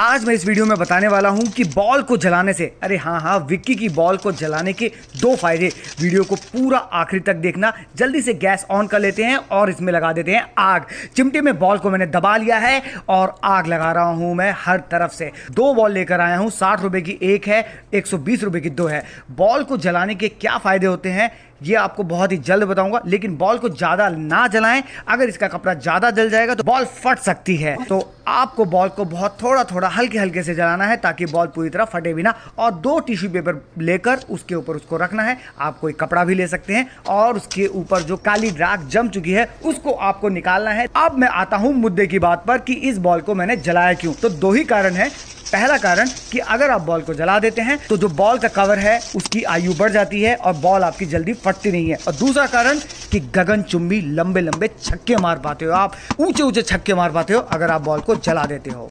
आज मैं इस वीडियो में बताने वाला हूं कि बॉल को जलाने से अरे हाँ हाँ विक्की की बॉल को जलाने के दो फायदे वीडियो को पूरा आखिरी तक देखना जल्दी से गैस ऑन कर लेते हैं और इसमें लगा देते हैं आग चिमटे में बॉल को मैंने दबा लिया है और आग लगा रहा हूं मैं हर तरफ से दो बॉल लेकर आया हूं साठ रुपए की एक है एक सौ बीस रुपए की दो है बॉल को जलाने के क्या फायदे होते हैं ये आपको बहुत ही जल्द बताऊंगा लेकिन बॉल को ज़्यादा ना जलाएं अगर इसका कपड़ा ज़्यादा जल जाएगा तो बॉल फट सकती है तो आपको बॉल को बहुत थोड़ा थोड़ा हल्के हल्के से जलाना है ताकि बॉल पूरी तरह फटे भी ना और दो टिश्यू पेपर लेकर उसके ऊपर उसको रखना है आप कोई कपड़ा भी ले सकते हैं और उसके ऊपर जो काली राख जम चुकी है उसको आपको निकालना है अब मैं आता हूँ मुद्दे की बात पर कि इस बॉल को मैंने जलाया क्यों तो दो ही कारण है पहला कारण कि अगर आप बॉल को जला देते हैं तो जो बॉल का कवर है उसकी आयु बढ़ जाती है और बॉल आपकी जल्दी फटती नहीं है और दूसरा कारण कि गगन चुम्बी लंबे लंबे छक्के मार पाते हो आप ऊंचे ऊंचे छक्के मार पाते हो अगर आप बॉल को जला देते हो